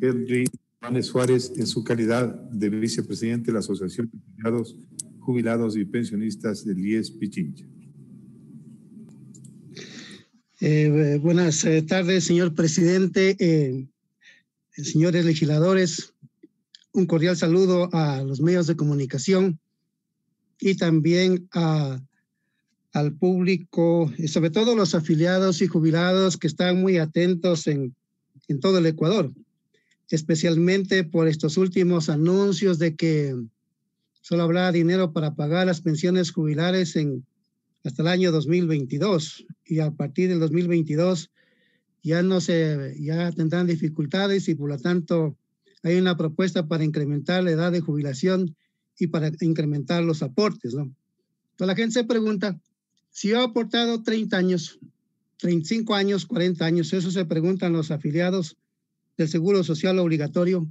Henry Manes Suárez en su calidad de vicepresidente de la Asociación de Jubilados, Jubilados y Pensionistas del IES Pichincha. Eh, eh, buenas eh, tardes, señor presidente, señores legisladores. Un cordial saludo a los medios de comunicación y también al público, sobre todo los afiliados y jubilados que están muy atentos en, en todo el Ecuador especialmente por estos últimos anuncios de que solo habrá dinero para pagar las pensiones jubilares en, hasta el año 2022 y a partir del 2022 ya no se ya tendrán dificultades y por lo tanto hay una propuesta para incrementar la edad de jubilación y para incrementar los aportes, ¿no? Entonces la gente se pregunta, si ha aportado 30 años, 35 años, 40 años, eso se preguntan los afiliados del Seguro Social Obligatorio,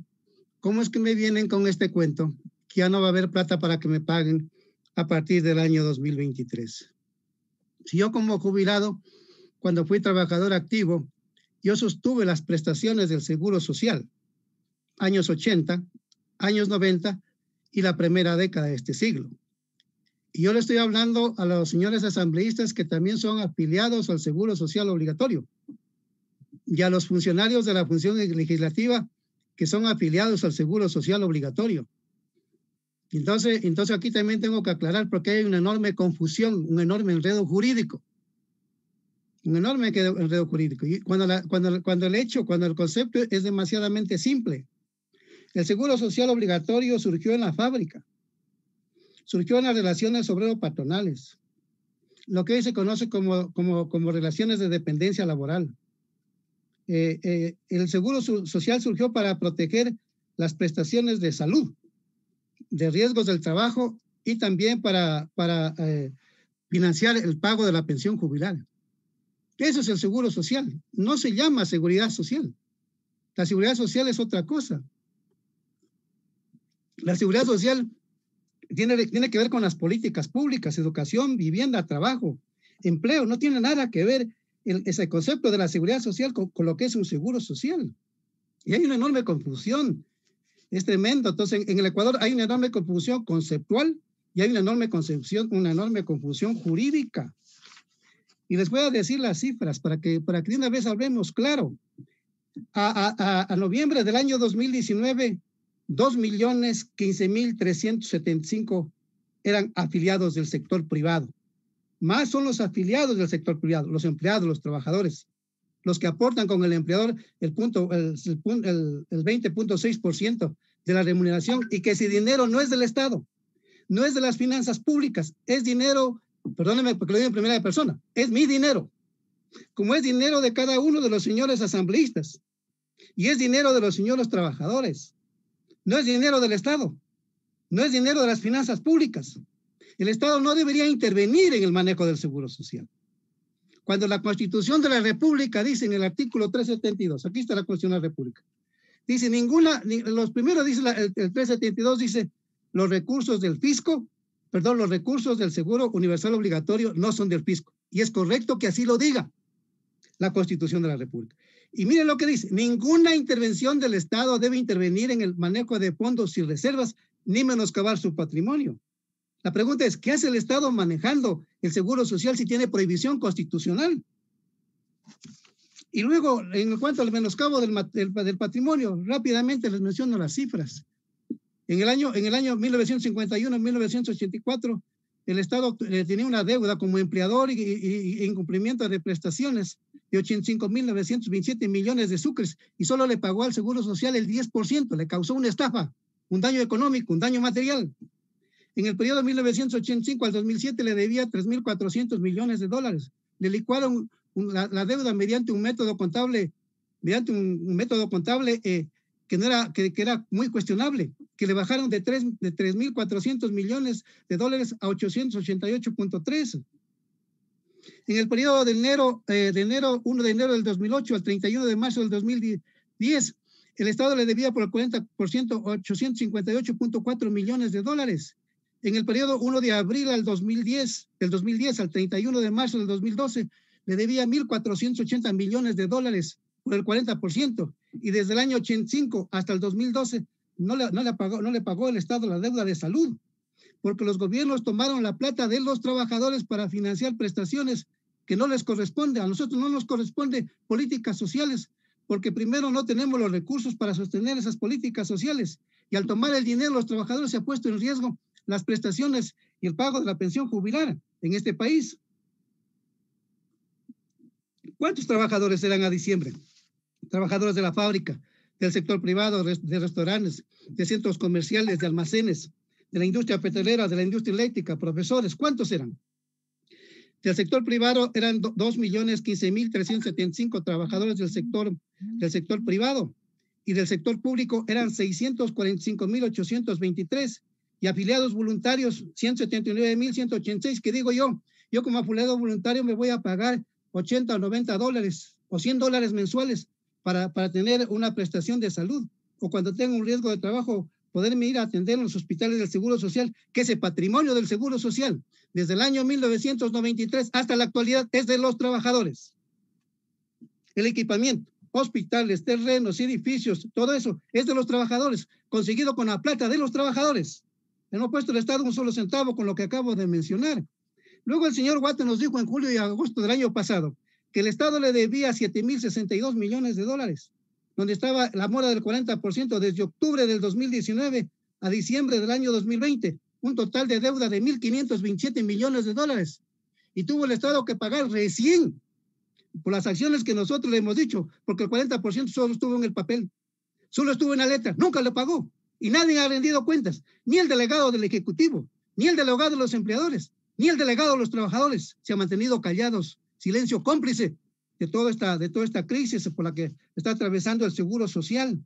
¿cómo es que me vienen con este cuento? Que ya no va a haber plata para que me paguen a partir del año 2023. Si yo como jubilado, cuando fui trabajador activo, yo sostuve las prestaciones del Seguro Social, años 80, años 90 y la primera década de este siglo. Y yo le estoy hablando a los señores asambleístas que también son afiliados al Seguro Social Obligatorio y a los funcionarios de la función legislativa que son afiliados al Seguro Social Obligatorio. Entonces, entonces aquí también tengo que aclarar porque hay una enorme confusión, un enorme enredo jurídico. Un enorme enredo jurídico. Y cuando, cuando, el hecho, cuando el concepto es demasiadamente simple. El seguro social obligatorio surgió en la fábrica, surgió en las relaciones obrero-patronales, lo que hoy se conoce como, como, como relaciones de dependencia laboral. Eh, eh, el seguro social surgió para proteger las prestaciones de salud, de riesgos del trabajo y también para, para eh, financiar el pago de la pensión jubilada. Eso es el seguro social. No se llama seguridad social. La seguridad social es otra cosa. La seguridad social tiene, tiene que ver con las políticas públicas, educación, vivienda, trabajo, empleo. No tiene nada que ver ese concepto de la seguridad social con, lo que es un seguro social. Y hay una enorme confusión. Es tremendo. Entonces, en, el Ecuador hay una enorme confusión conceptual y hay una enorme, concepción, una enorme confusión jurídica. Y les voy a decir las cifras para que, para que de una vez hablemos claro. A, noviembre del año 2019, 2.015.375 eran afiliados del sector privado. Más son los afiliados del sector privado, los empleados, los trabajadores, los que aportan con el empleador el punto, el, el, el 20.6% de la remuneración y que ese dinero no es del Estado, no es de las finanzas públicas, es dinero, perdóneme, porque lo digo en primera persona, es mi dinero, como es dinero de cada uno de los señores asambleístas y es dinero de los señores trabajadores, no es dinero del Estado, no es dinero de las finanzas públicas. El Estado no debería intervenir en el manejo del seguro social. Cuando la Constitución de la República dice en el artículo 372, aquí está la Constitución de la República, dice ninguna, los primeros dice el 372 dice los recursos del fisco, perdón, los recursos del seguro universal obligatorio no son del fisco. Y es correcto que así lo diga la Constitución de la República. Y miren lo que dice, ninguna intervención del Estado debe intervenir en el manejo de fondos y reservas ni menoscabar su patrimonio. La pregunta es, ¿qué hace el Estado manejando el Seguro Social si tiene prohibición constitucional? Y luego, en cuanto al menoscabo del, del, patrimonio, rápidamente les menciono las cifras. En el año, en el año 1951-1984, el Estado eh, tenía una deuda como empleador y, y incumplimiento de prestaciones de 85.927 millones de sucres y solo le pagó al Seguro Social el 10%, le causó una estafa, un daño económico, un daño material. En el periodo 1985 al 2007 le debía 3.400 millones de dólares. Le licuaron la, deuda mediante un método contable, mediante un, método contable eh, que, no era, que, era muy cuestionable, que le bajaron de 3.400 de millones de dólares a 888.3. En el periodo de enero, eh, de enero, 1 de enero del 2008 al 31 de marzo del 2010, el Estado le debía por el 40% 858.4 millones de dólares en el periodo 1 de abril al 2010, del 2010 al 31 de marzo del 2012, le debía 1.480 millones de dólares por el 40%, y desde el año 85 hasta el 2012 no le, no le, pagó, no le pagó el Estado la deuda de salud, porque los gobiernos tomaron la plata de los trabajadores para financiar prestaciones que no les corresponde, a nosotros no nos corresponde políticas sociales, porque primero no tenemos los recursos para sostener esas políticas sociales, y al tomar el dinero los trabajadores se han puesto en riesgo las prestaciones y el pago de la pensión jubilar en este país. ¿Cuántos trabajadores eran a diciembre? Trabajadores de la fábrica, del sector privado, de restaurantes, de centros comerciales, de almacenes, de la industria petrolera, de la industria eléctrica, profesores, ¿cuántos eran? Del sector privado eran 2.015.375 trabajadores del sector, del sector privado y del sector público eran 645.823 y afiliados voluntarios 179.186, que digo yo, yo como afiliado voluntario me voy a pagar 80 o 90 dólares o 100 dólares mensuales para, para tener una prestación de salud o cuando tengo un riesgo de trabajo poderme ir a atender en los hospitales del Seguro Social, que es patrimonio del Seguro Social, desde el año 1993 hasta la actualidad, es de los trabajadores. El equipamiento, hospitales, terrenos, edificios, todo eso es de los trabajadores, conseguido con la plata de los trabajadores no ha puesto el Estado un solo centavo con lo que acabo de mencionar. Luego el señor Guate nos dijo en julio y agosto del año pasado que el Estado le debía 7.062 millones de dólares, donde estaba la mora del 40% desde octubre del 2019 a diciembre del año 2020, un total de deuda de 1.527 millones de dólares. Y tuvo el Estado que pagar recién por las acciones que nosotros le hemos dicho, porque el 40% solo estuvo en el papel, solo estuvo en la letra, nunca le pagó y nadie ha rendido cuentas, ni el delegado del Ejecutivo, ni el delegado de los empleadores, ni el delegado de los trabajadores. Se han mantenido callados, silencio cómplice de toda esta, de toda esta crisis por la que está atravesando el Seguro Social.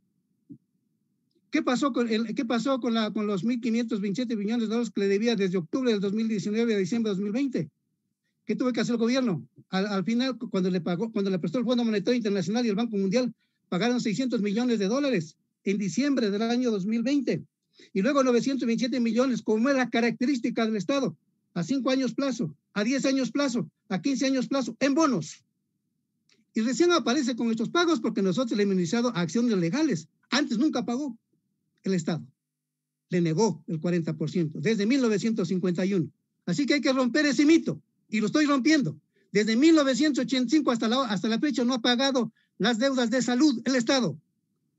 ¿Qué pasó con, el, qué pasó con, la, con los 1.527 millones de dólares que le debía desde octubre del 2019 a diciembre del 2020? ¿Qué tuvo que hacer el gobierno? Al, final, cuando le, pagó, cuando le prestó el Fondo Monetario Internacional y el Banco Mundial, pagaron 600 millones de dólares en diciembre del año 2020 y luego 927 millones, como era característica del Estado, a cinco años plazo, a 10 años plazo, a 15 años plazo, en bonos. Y recién aparece con estos pagos porque nosotros le hemos iniciado acciones legales. Antes nunca pagó el Estado. Le negó el 40% desde 1951. Así que hay que romper ese mito y lo estoy rompiendo. Desde 1985 hasta hasta la fecha no ha pagado las deudas de salud el Estado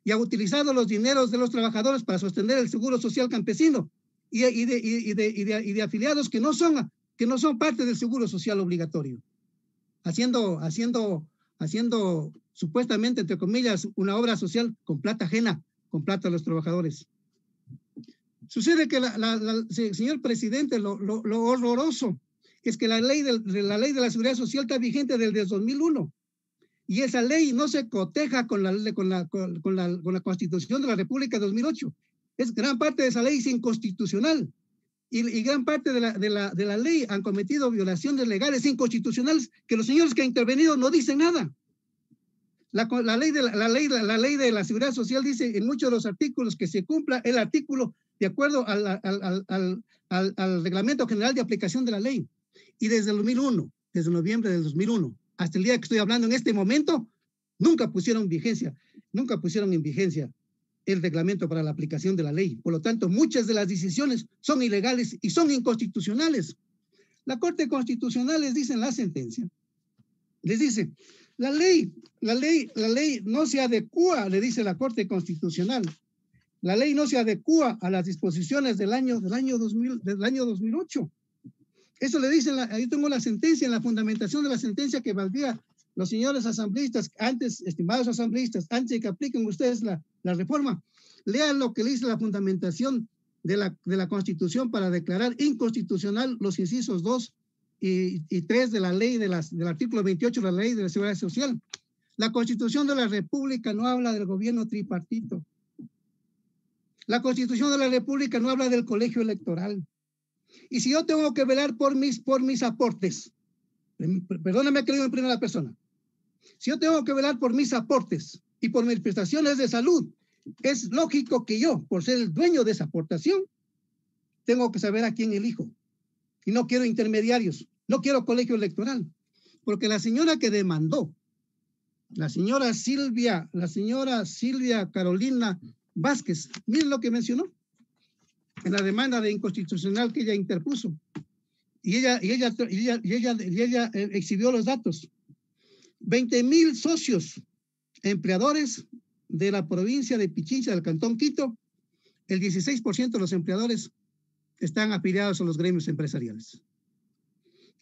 y ha utilizado los dineros de los trabajadores para sostener el seguro social campesino y, y, de, y, de, y de, afiliados que no, son, que no son parte del seguro social obligatorio, haciendo, haciendo, haciendo supuestamente, entre comillas, una obra social con plata ajena, con plata de los trabajadores. Sucede que, la, señor presidente, lo, lo, horroroso es que la ley, de, la ley de la seguridad social está vigente desde el 2001 y esa ley no se coteja con la, la, Constitución de la República de 2008. Es gran parte de esa ley es inconstitucional y, y gran parte de la, la, de la ley han cometido violaciones legales inconstitucionales que los señores que han intervenido no dicen nada. La, ley de la, ley, la, ley de la seguridad social dice en muchos de los artículos que se cumpla el artículo de acuerdo al, al, reglamento general de aplicación de la ley. Y desde el 2001, desde noviembre del 2001, hasta el día que estoy hablando en este momento, nunca pusieron vigencia, nunca pusieron en vigencia el reglamento para la aplicación de la ley. Por lo tanto, muchas de las decisiones son ilegales y son inconstitucionales. La Corte Constitucional les dice en la sentencia, les dice, la ley, la ley, la ley no se adecua, le dice la Corte Constitucional. La ley no se adecua a las disposiciones del año, del año, del año 2008. Eso le dicen, ahí tengo la sentencia, en la fundamentación de la sentencia que valdría los señores asambleístas, antes, estimados asambleístas, antes de que apliquen ustedes la, reforma, lean lo que dice la fundamentación de la, de la, Constitución para declarar inconstitucional los incisos 2 y, y 3 de la ley del artículo 28 de la ley de seguridad social. La Constitución de la República no habla del gobierno tripartito. La Constitución de la República no habla del colegio electoral. Y si yo tengo que velar por mis, por mis aportes, perdóname que lo digo en primera persona, si yo tengo que velar por mis aportes y por mis prestaciones de salud, es lógico que yo, por ser el dueño de esa aportación, tengo que saber a quién elijo. Y no quiero intermediarios, no quiero colegio electoral, porque la señora que demandó, la señora Silvia, la señora Silvia Carolina Vázquez, miren lo que mencionó en la demanda de inconstitucional que ella interpuso. Y ella, y ella, y ella, y ella, eh, exhibió los datos. 20.000 mil socios empleadores de la provincia de Pichincha, del Cantón Quito, el 16% de los empleadores están afiliados a los gremios empresariales.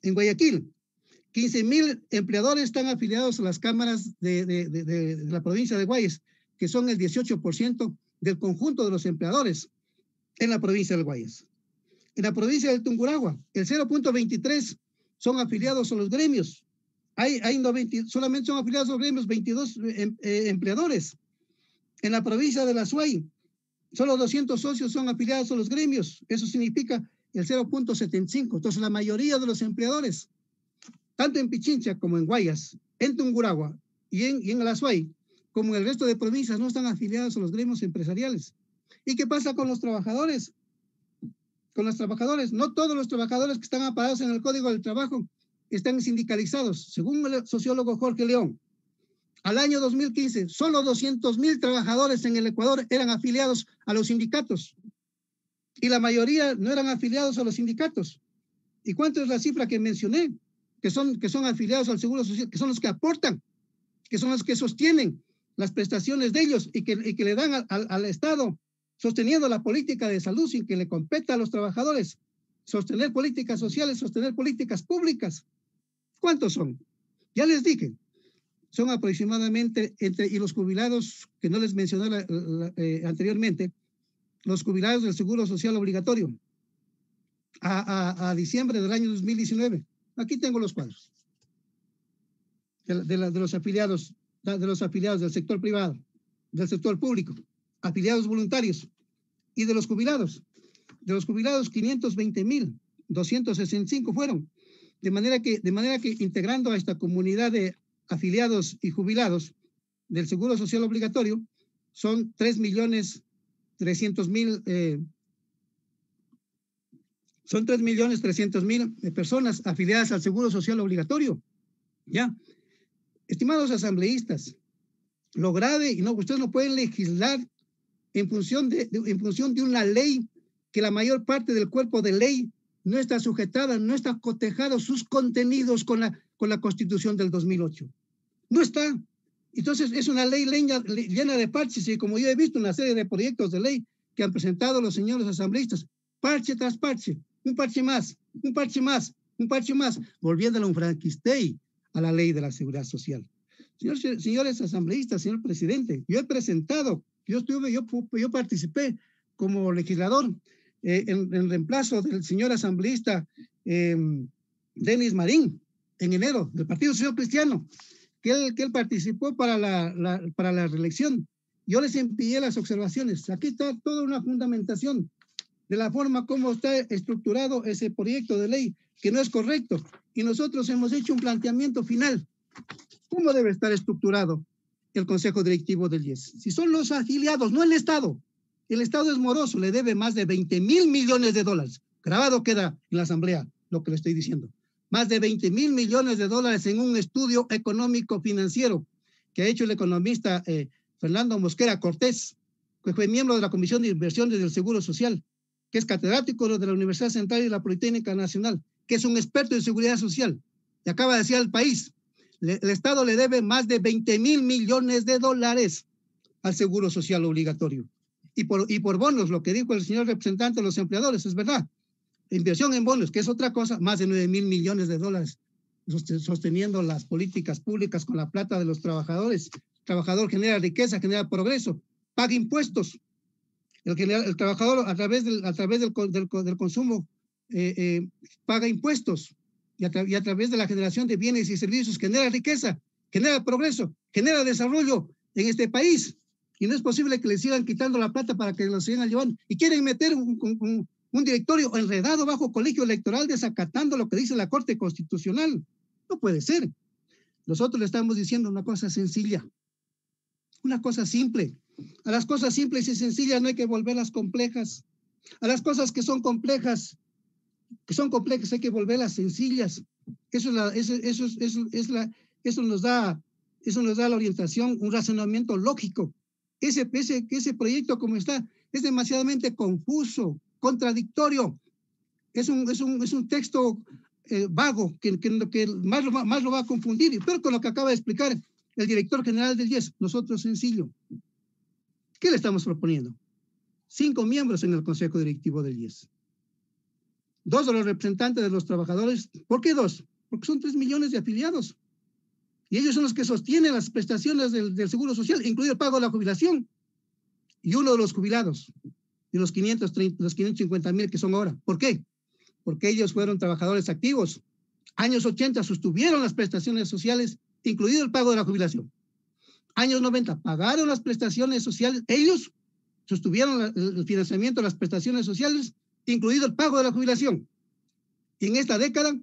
En Guayaquil, 15.000 mil empleadores están afiliados a las cámaras de, de, de, de la provincia de Guayas, que son el 18% del conjunto de los empleadores en la provincia del Guayas. En la provincia del Tunguragua, el 0.23 son afiliados a los gremios. Hay, hay 90, solamente son afiliados a los gremios 22 eh, em, eh, empleadores. En la provincia de la solo 200 socios son afiliados a los gremios. Eso significa el 0.75. Entonces, la mayoría de los empleadores, tanto en Pichincha como en Guayas, en Tunguragua y en, y en como en el resto de provincias, no están afiliados a los gremios empresariales. ¿Y qué pasa con los trabajadores? Con los trabajadores. No todos los trabajadores que están aparados en el Código del Trabajo están sindicalizados. Según el sociólogo Jorge León, al año 2015, solo 200 mil trabajadores en el Ecuador eran afiliados a los sindicatos. Y la mayoría no eran afiliados a los sindicatos. ¿Y cuánto es la cifra que mencioné? Que son, que son afiliados al Seguro Social, que son los que aportan, que son los que sostienen las prestaciones de ellos y que, que le dan al, al Estado sosteniendo la política de salud sin que le competa a los trabajadores, sostener políticas sociales, sostener políticas públicas. ¿Cuántos son? Ya les dije, son aproximadamente entre, y los jubilados que no les mencioné eh, eh, anteriormente, los jubilados del Seguro Social Obligatorio a, diciembre del año 2019. Aquí tengo los cuadros de los afiliados de los afiliados del sector privado, del sector público afiliados voluntarios y de los jubilados. De los jubilados, 520 mil 265 fueron. De manera, que, de manera que integrando a esta comunidad de afiliados y jubilados del Seguro Social Obligatorio, son 3.300.000 mil, eh, son 3 millones mil eh, personas afiliadas al Seguro Social Obligatorio. Ya. Estimados asambleístas, lo grave, y no, ustedes no pueden legislar en función de, en función de una ley que la mayor parte del cuerpo de ley no está sujetada, no está cotejado sus contenidos con la, con la constitución del 2008. No está. Entonces es una ley llena de parches y como yo he visto una serie de proyectos de ley que han presentado los señores asambleístas, parche tras parche, un parche más, un parche más, un parche más, a un franquistey a la ley de la seguridad social. Señores, señores asambleístas, señor presidente, yo he presentado yo, estuve, yo, yo participé como legislador eh, en, en, reemplazo del señor asambleísta em, Denis Marín en enero del Partido Social Cristiano, que él, que él participó para la, para la reelección. Yo les envié las observaciones. Aquí está toda una fundamentación de la forma como está estructurado ese proyecto de ley, que no es correcto. Y nosotros hemos hecho un planteamiento final. ¿Cómo debe estar estructurado? el Consejo Directivo del IES. Si son los afiliados, no el Estado. El Estado es moroso, le debe más de 20 mil millones de dólares. Grabado queda en la Asamblea lo que le estoy diciendo. Más de 20 mil millones de dólares en un estudio económico financiero que ha hecho el economista eh, Fernando Mosquera Cortés, que fue miembro de la Comisión de Inversiones del Seguro Social, que es catedrático de la Universidad Central y la Politécnica Nacional, que es un experto en seguridad social, y acaba de decir al país el Estado le debe más de 20 mil millones de dólares al Seguro Social Obligatorio. Y por, y por bonos, lo que dijo el señor representante de los empleadores, es verdad. Inversión en bonos, que es otra cosa, más de 9 mil millones de dólares sosteniendo las políticas públicas con la plata de los trabajadores. El trabajador genera riqueza, genera progreso, paga impuestos. El, el trabajador a través del, a través del, del, consumo eh, eh, paga impuestos y a, través de la generación de bienes y servicios genera riqueza, genera progreso, genera desarrollo en este país. Y no es posible que le sigan quitando la plata para que lo sigan llevando. Y quieren meter un, un directorio enredado bajo colegio electoral desacatando lo que dice la Corte Constitucional. No puede ser. Nosotros le estamos diciendo una cosa sencilla, una cosa simple. A las cosas simples y sencillas no hay que volverlas complejas. A las cosas que son complejas que son complejas, hay que volverlas sencillas. Eso es, eso, es la, eso, nos da, eso nos da la orientación, un razonamiento lógico. Ese, ese proyecto como está es demasiadamente confuso, contradictorio. Es un, es un, texto eh, vago que, que, más, lo, más lo va a confundir. Pero con lo que acaba de explicar el director general del IES, nosotros sencillo. ¿Qué le estamos proponiendo? Cinco miembros en el Consejo Directivo del IES dos de los representantes de los trabajadores. ¿Por qué dos? Porque son tres millones de afiliados. Y ellos son los que sostienen las prestaciones del, Seguro Social, incluido el pago de la jubilación. Y uno de los jubilados, Y los 530, los 550 mil que son ahora. ¿Por qué? Porque ellos fueron trabajadores activos. Años 80 sostuvieron las prestaciones sociales, incluido el pago de la jubilación. Años 90 pagaron las prestaciones sociales. Ellos sostuvieron el financiamiento de las prestaciones sociales incluido el pago de la jubilación. Y en esta década,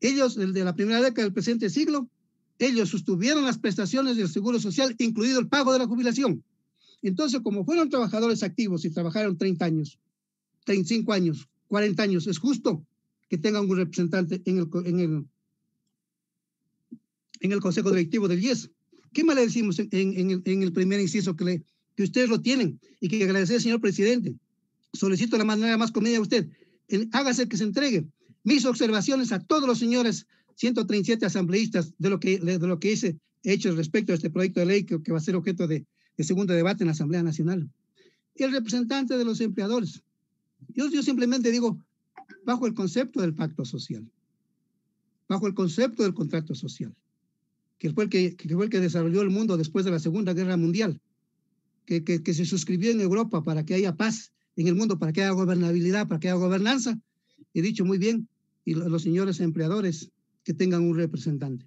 ellos, el de la primera década del presente siglo, ellos sostuvieron las prestaciones del Seguro Social, incluido el pago de la jubilación. Entonces, como fueron trabajadores activos y trabajaron 30 años, 35 años, 40 años, es justo que tengan un representante en el, en el, en el Consejo Directivo del IES. ¿Qué más le decimos en, en, en, el primer inciso que, que ustedes lo tienen y que agradecer, señor presidente? solicito la manera más comedia a usted. hágase que se entregue. Mis observaciones a todos los señores 137 asambleístas de lo que, de lo que hice, he hecho respecto a este proyecto de ley que, va a ser objeto de, segundo debate en la Asamblea Nacional. El representante de los empleadores. Yo, yo simplemente digo, bajo el concepto del pacto social, bajo el concepto del contrato social, que fue el que, que, fue el que desarrolló el mundo después de la Segunda Guerra Mundial, que, que, que se suscribió en Europa para que haya paz en el mundo para que haya gobernabilidad, para que haya gobernanza. He dicho muy bien, y los señores empleadores que tengan un representante.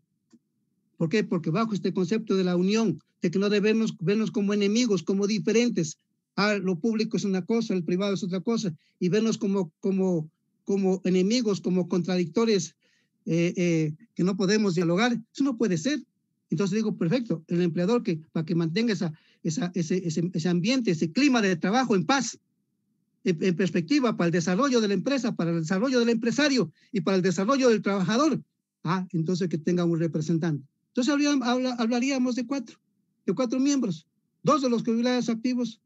¿Por qué? Porque bajo este concepto de la unión, de que no debemos vernos como enemigos, como diferentes. Ah, lo público es una cosa, el privado es otra cosa, y vernos como, como, como enemigos, como contradictores, eh, eh, que no podemos dialogar, eso no puede ser. Entonces digo, perfecto, el empleador que para que mantenga esa, ese, ese ambiente, ese clima de trabajo en paz, en, perspectiva para el desarrollo de la empresa, para el desarrollo del empresario y para el desarrollo del trabajador. Ah, entonces que tenga un representante. Entonces hablaríamos de cuatro, de cuatro miembros, dos de los jubilados activos,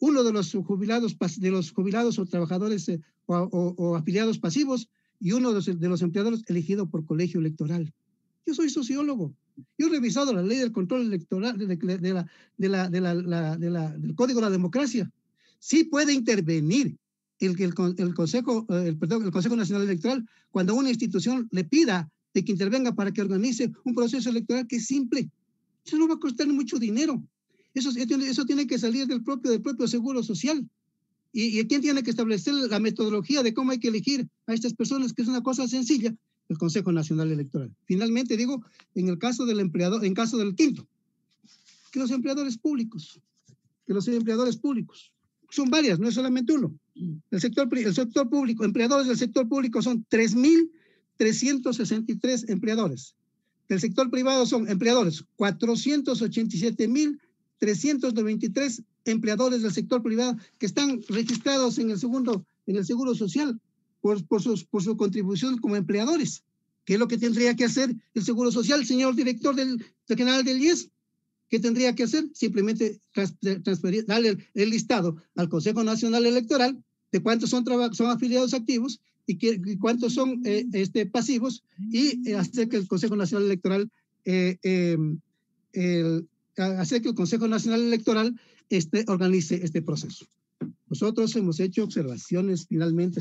uno de los jubilados, de los jubilados o trabajadores eh, o, afiliados pasivos y uno de los, empleadores elegido por colegio electoral. Yo soy sociólogo. Yo he revisado la ley del control electoral de, de, la, de la, la, del Código de la Democracia sí puede intervenir el, el, Consejo, eh, el, Consejo Nacional Electoral cuando una institución le pida que intervenga para que organice un proceso electoral que es simple. Eso no va a costar mucho dinero. Eso, eso tiene que salir del propio, del propio seguro social. Y, y quién tiene que establecer la metodología de cómo hay que elegir a estas personas, que es una cosa sencilla, el Consejo Nacional Electoral. Finalmente, digo, en el caso del empleador, en caso del quinto, que los empleadores públicos, que los empleadores públicos son varias, no es solamente uno. El sector, el sector público, empleadores del sector público son 3.363 empleadores. Del sector privado son empleadores 487.393 empleadores del sector privado que están registrados en el, segundo, en el Seguro Social por, por, sus, por su contribución como empleadores. ¿Qué es lo que tendría que hacer el Seguro Social, señor director del, del General del IES? ¿Qué tendría que hacer? Simplemente transferir, darle el, listado al Consejo Nacional Electoral de cuántos son, son afiliados activos y, cuántos son eh, este, pasivos y eh, hacer que el Consejo Nacional Electoral eh, em, hacer que el Consejo Nacional Electoral este, organice este proceso. Nosotros hemos hecho observaciones finalmente,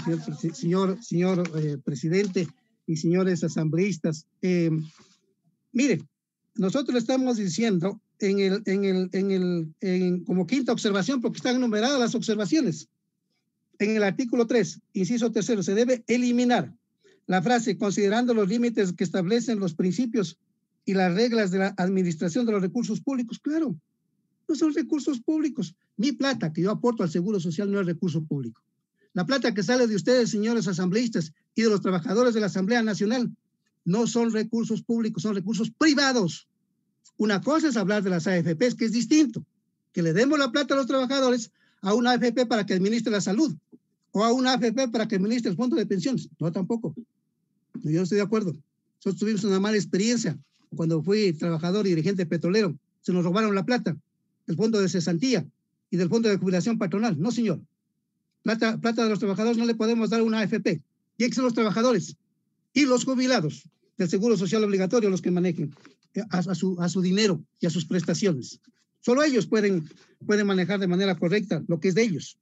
señor, señor, presidente y señores asambleístas. Em, mire, nosotros estamos diciendo en el, en el, en el como quinta observación, porque están numeradas las observaciones. En el artículo 3, inciso tercero, se debe eliminar la frase considerando los límites que establecen los principios y las reglas de la administración de los recursos públicos. Claro, no son recursos públicos. Mi plata que yo aporto al Seguro Social no es recurso público. La plata que sale de ustedes, señores asambleístas, y de los trabajadores de la Asamblea Nacional, no son recursos públicos, son recursos privados. Una cosa es hablar de las AFPs, que es distinto, que le demos la plata a los trabajadores a una AFP para que administre la salud o a una AFP para que administre el fondo de pensiones. No, tampoco. Yo no estoy de acuerdo. Nosotros tuvimos una mala experiencia cuando fui trabajador y dirigente petrolero. Se nos robaron la plata del fondo de cesantía y del fondo de jubilación patronal. No, señor. Plata, plata de los trabajadores no le podemos dar a una AFP. Y que los trabajadores y los jubilados del Seguro Social Obligatorio los que manejen a, su, a su dinero y a sus prestaciones. Solo ellos pueden, manejar de manera correcta lo que es de ellos.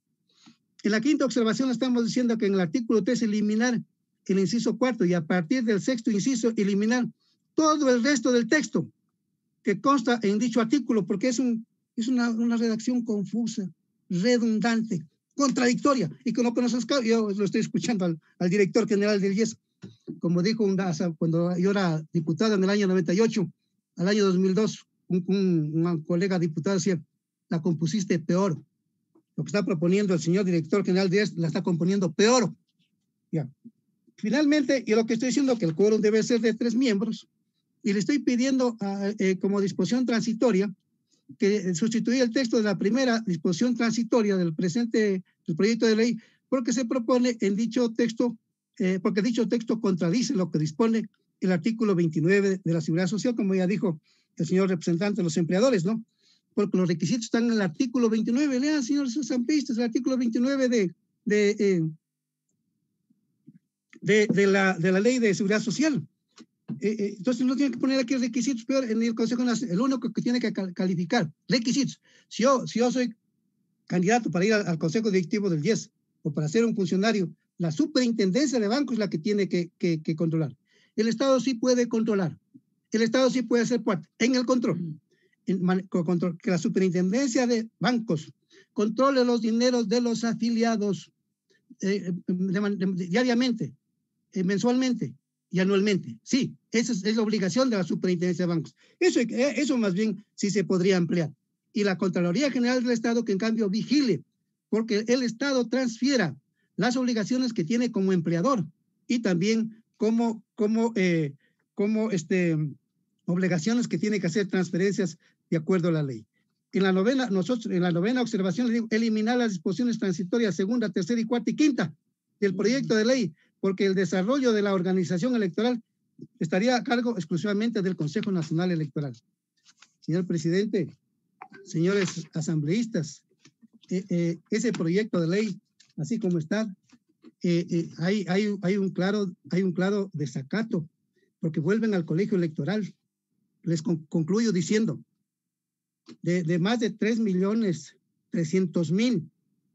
En la quinta observación estamos diciendo que en el artículo 3 eliminar el inciso cuarto y a partir del sexto inciso eliminar todo el resto del texto que consta en dicho artículo, porque es, un, es una, redacción confusa, redundante, contradictoria, y que no yo lo estoy escuchando al, director general del IES, como dijo cuando yo era diputado en el año 98, al año 2002, un, colega diputado decía, la compusiste peor. Lo que está proponiendo el señor director general Díaz este, la está componiendo peor. Ya. Finalmente, yo lo que estoy diciendo es que el quórum debe ser de tres miembros y le estoy pidiendo ah, eh, como disposición transitoria que sustituya el texto de la primera disposición transitoria del presente proyecto de ley porque se propone en dicho texto, eh, porque dicho texto contradice lo que dispone el artículo 29 de la Seguridad Social, como ya dijo el señor representante de los empleadores, ¿no? Porque los requisitos están en el artículo 29, lean, señores zampistas, el artículo 29 de, eh, de, de, la, de la ley de seguridad social. Eh, eh, entonces no tiene que poner aquí requisitos, peor en el Consejo Nacional, el único que tiene que calificar, requisitos. Si yo, si yo soy candidato para ir al, Consejo Directivo del 10 o para ser un funcionario, la superintendencia de bancos es la que tiene que controlar. El Estado sí puede controlar. El Estado sí puede hacer parte en el control. que la superintendencia de bancos controle los dineros de los afiliados eh, eh, diariamente, eh, mensualmente y anualmente. Sí, esa es, la obligación de la superintendencia de bancos. Eso, eso más bien sí se podría ampliar. Y la Contraloría General del Estado que en cambio vigile, porque el Estado transfiera las obligaciones que tiene como empleador y también como, como, eh, como este, obligaciones que tiene que hacer transferencias de acuerdo a la ley. En la novena, nosotros, en la novena observación, digo, eliminar las disposiciones transitorias segunda, tercera y cuarta y quinta del proyecto mm. de ley, porque el desarrollo de la organización electoral estaría a cargo exclusivamente del Consejo Nacional Electoral. Señor presidente, señores asambleístas, eh, eh, ese proyecto de ley, así como está, hay, un claro, desacato, porque vuelven al colegio electoral. Les concluyo diciendo, de, más de 3 millones mil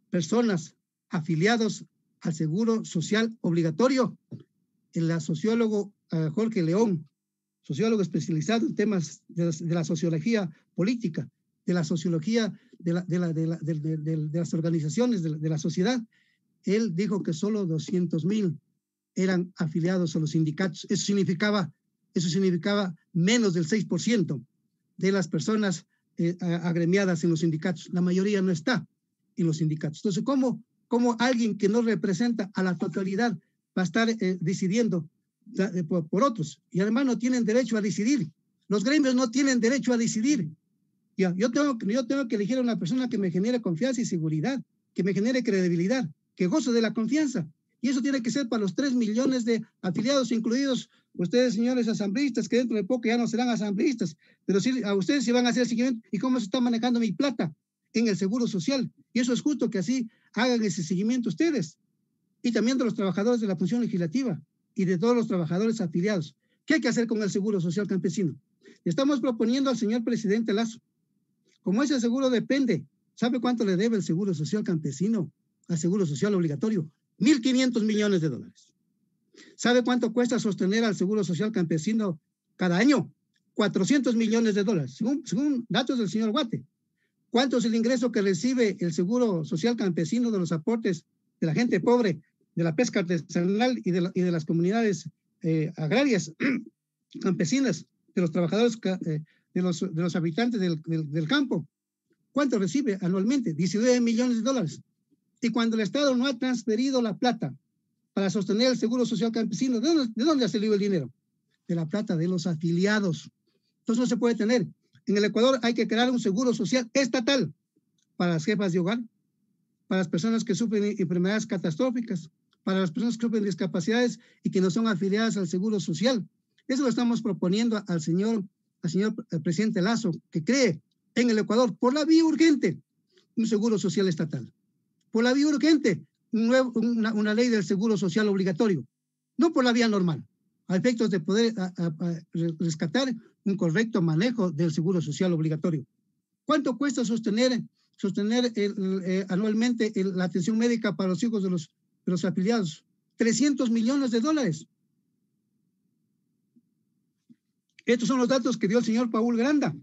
personas afiliados al Seguro Social Obligatorio, el sociólogo eh, Jorge León, sociólogo especializado en temas de, la sociología política, de la sociología de, de las organizaciones de la sociedad, él dijo que solo 200 mil eran afiliados a los sindicatos. Eso significaba, eso significaba menos del 6% de las personas eh, agremiadas en los sindicatos. La mayoría no está en los sindicatos. Entonces, ¿cómo, cómo alguien que no representa a la totalidad va a estar eh, decidiendo eh, por, otros? Y además no tienen derecho a decidir. Los gremios no tienen derecho a decidir. yo, tengo, yo tengo que elegir a una persona que me genere confianza y seguridad, que me genere credibilidad que gozo de la confianza. Y eso tiene que ser para los tres millones de afiliados, incluidos ustedes, señores asambleístas, que dentro de poco ya no serán asambleístas, pero sí a ustedes se van a hacer seguimiento y cómo se está manejando mi plata en el seguro social. Y eso es justo que así hagan ese seguimiento ustedes. Y también de los trabajadores de la función legislativa y de todos los trabajadores afiliados. ¿Qué hay que hacer con el seguro social campesino? Estamos proponiendo al señor presidente Lazo. Como ese seguro depende, ¿sabe cuánto le debe el seguro social campesino? al Seguro Social Obligatorio, 1.500 millones de dólares. ¿Sabe cuánto cuesta sostener al Seguro Social Campesino cada año? 400 millones de dólares, según, datos del señor Guate. ¿Cuánto es el ingreso que recibe el Seguro Social Campesino de los aportes de la gente pobre, de la pesca artesanal y de, las comunidades eh, agrarias, campesinas, de los trabajadores, eh, de, los, habitantes del campo? ¿Cuánto recibe anualmente? 19 millones de dólares y cuando el Estado no ha transferido la plata para sostener el Seguro Social Campesino, ¿de dónde, ha salido el dinero? De la plata de los afiliados. Entonces no se puede tener. En el Ecuador hay que crear un seguro social estatal para las jefas de hogar, para las personas que sufren enfermedades catastróficas, para las personas que sufren discapacidades y que no son afiliadas al seguro social. Eso lo estamos proponiendo al señor, al señor eh, presidente Lazo, que cree en el Ecuador por la vía urgente un seguro social estatal por la vía urgente, una, ley del seguro social obligatorio, no por la vía normal, a efectos de poder rescatar un correcto manejo del seguro social obligatorio. ¿Cuánto cuesta sostener, sostener eh, anualmente la atención médica para los hijos de los, los afiliados? 300 millones de dólares. Estos son los datos que dio el señor Paul Granda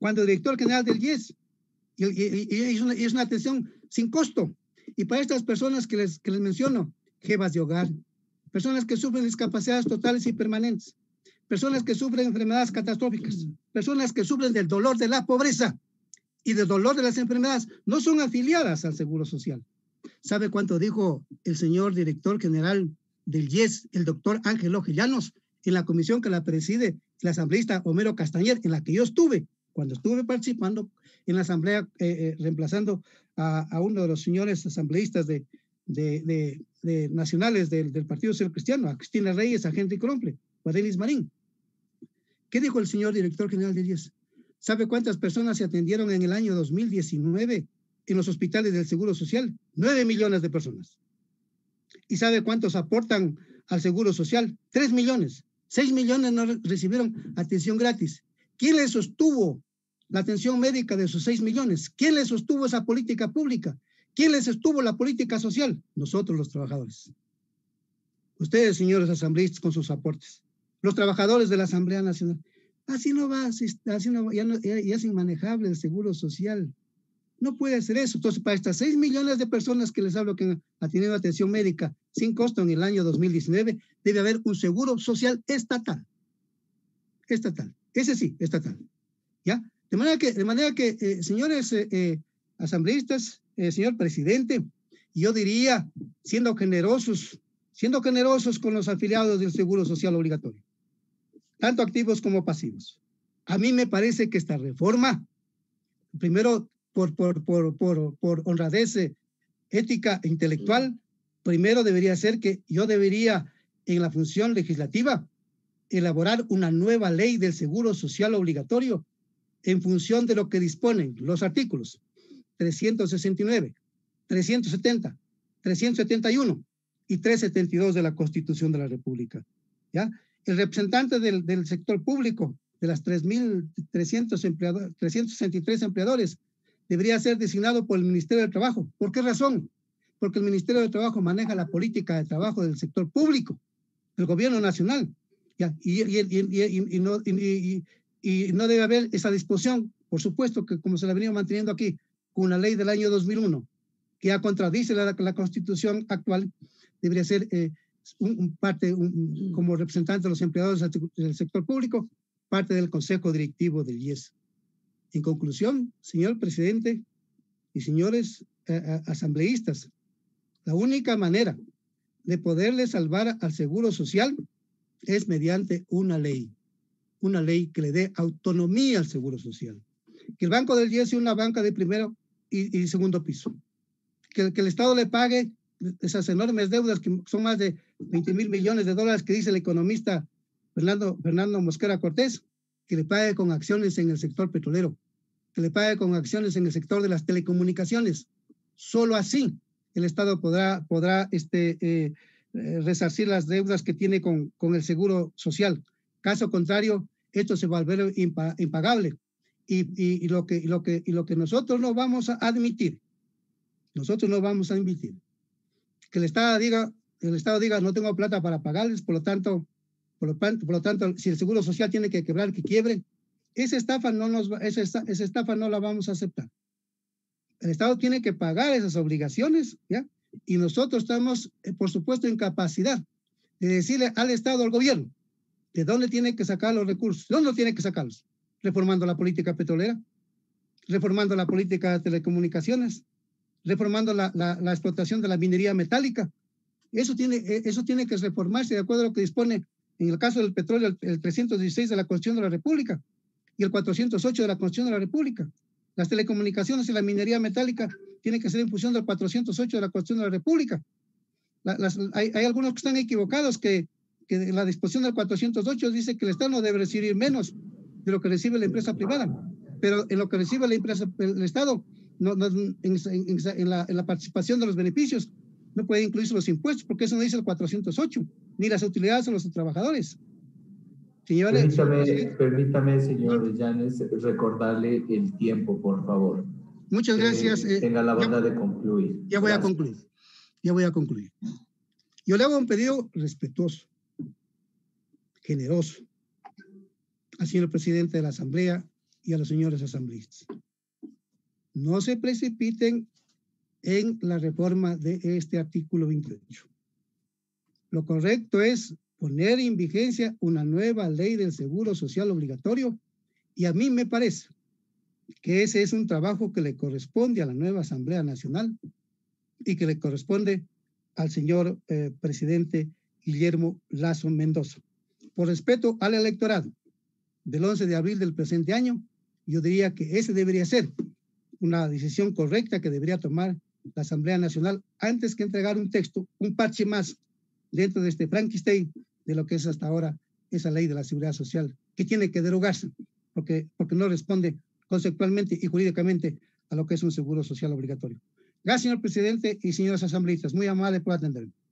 cuando director general del IES. Y, es, una, atención sin costo. Y para estas personas que les, que les menciono, jevas de hogar, personas que sufren discapacidades totales y permanentes, personas que sufren enfermedades catastróficas, personas que sufren del dolor de la pobreza y del dolor de las enfermedades, no son afiliadas al Seguro Social. ¿Sabe cuánto dijo el señor director general del IES, el doctor Ángel Ojellanos, en la comisión que la preside la asambleísta Homero Castañer, en la que yo estuve? cuando estuve participando en la asamblea, eh, eh, reemplazando a, uno de los señores asambleístas de, de, nacionales del, Partido Social Cristiano, a Cristina Reyes, a Henry Cromple, a Denis Marín. ¿Qué dijo el señor director general de Díaz? ¿Sabe cuántas personas se atendieron en el año 2019 en los hospitales del Seguro Social? Nueve millones de personas. ¿Y sabe cuántos aportan al Seguro Social? Tres millones. Seis millones no recibieron atención gratis. ¿Quién les sostuvo la atención médica de sus 6 millones. ¿Quién les sostuvo esa política pública? ¿Quién les sostuvo la política social? Nosotros los trabajadores. Ustedes, señores asambleístas, con sus aportes. Los trabajadores de la Asamblea Nacional. Así no va, así no, ya, es inmanejable el seguro social. No puede ser eso. Entonces, para estas 6 millones de personas que les hablo que han tenido atención médica sin costo en el año 2019, debe haber un seguro social estatal. Estatal. Ese sí, estatal. ¿Ya? De manera que, de manera que eh, señores eh, eh, asambleístas, señor presidente, yo diría, siendo generosos, siendo generosos con los afiliados del Seguro Social Obligatorio, tanto activos como pasivos. A mí me parece que esta reforma, primero por, por, por, por, por honradez ética e intelectual, primero debería ser que yo debería, en la función legislativa, elaborar una nueva ley del seguro social obligatorio en función de lo que disponen los artículos 369, 370, 371 y 372 de la Constitución de la República. ¿ya? El representante del, sector público de las 3.300 empleadores, empleadores debería ser designado por el Ministerio del Trabajo. ¿Por qué razón? Porque el Ministerio del Trabajo maneja la política de trabajo del sector público, del gobierno nacional. Y, y no, y no debe haber esa disposición, por supuesto, que como se la venido manteniendo aquí, con la ley del año 2001, que ya contradice la, constitución actual, debería ser eh, un, parte, como representante de los empleados del sector público, parte del consejo directivo del IES. En conclusión, señor presidente y señores eh, eh, asambleístas, la única manera de poderle salvar al seguro social es mediante una ley una ley que le dé autonomía al Seguro Social. Que el Banco del 10 sea una banca de primero y, segundo piso. Que, que, el Estado le pague esas enormes deudas que son más de 20 mil millones de dólares que dice el economista Fernando, Fernando Mosquera Cortés, que le pague con acciones en el sector petrolero, que le pague con acciones en el sector de las telecomunicaciones. Solo así el Estado podrá, podrá este, eh, eh, resarcir las deudas que tiene con, con el seguro social. Caso contrario, esto se va a volver impagable. Y, lo que, lo que, y lo que nosotros no vamos a admitir, nosotros no vamos a admitir que el Estado diga, el Estado diga no tengo plata para pagarles, por lo tanto, por lo, por lo tanto, si el Seguro Social tiene que quebrar, que quiebre. Esa estafa no nos, esa estafa no la vamos a aceptar. El Estado tiene que pagar esas obligaciones, ¿ya? Y nosotros estamos, eh, por supuesto, en capacidad de decirle al Estado, al gobierno, ¿De dónde tiene que sacar los recursos? dónde tiene que sacarlos? Reformando la política petrolera, reformando la política de telecomunicaciones, reformando la, la, explotación de la minería metálica. Eso tiene, e, eso tiene que reformarse de acuerdo a lo que dispone, en el caso del petróleo, el, 316 de la Constitución de la República y el 408 de la Constitución de la República. Las telecomunicaciones y la minería metálica tienen que ser en función del 408 de la Constitución de la República. hay, algunos que están equivocados que que la disposición del 408 dice que el Estado no debe recibir menos de lo que recibe la empresa privada, pero en lo que recibe la empresa, el Estado, no, en, la, participación de los beneficios, no puede incluirse los impuestos, porque eso no dice el 408, ni las utilidades de los trabajadores. Señores, permítame, permítame, señor Llanes, recordarle el tiempo, por favor. Muchas gracias. Eh, tenga la bondad de concluir. Ya voy a concluir. Ya voy a concluir. Yo le hago un pedido respetuoso generoso al señor presidente de la Asamblea y a los señores asambleístas. No se precipiten en la reforma de este artículo 28. Lo correcto es poner en vigencia una nueva ley del seguro social obligatorio y a mí me parece que ese es un trabajo que le corresponde a la nueva Asamblea Nacional y que le corresponde al señor eh, presidente Guillermo Lazo Mendoza por respeto al electorado del 11 de abril del presente año, yo diría que ese debería ser una decisión correcta que debería tomar la Asamblea Nacional antes que entregar un texto, un parche más dentro de este Frankenstein de lo que es hasta ahora esa ley de la seguridad social, que tiene que derogarse porque, porque no responde conceptualmente y jurídicamente a lo que es un seguro social obligatorio. Gracias, señor presidente y señoras asambleístas. Muy amable por atenderme.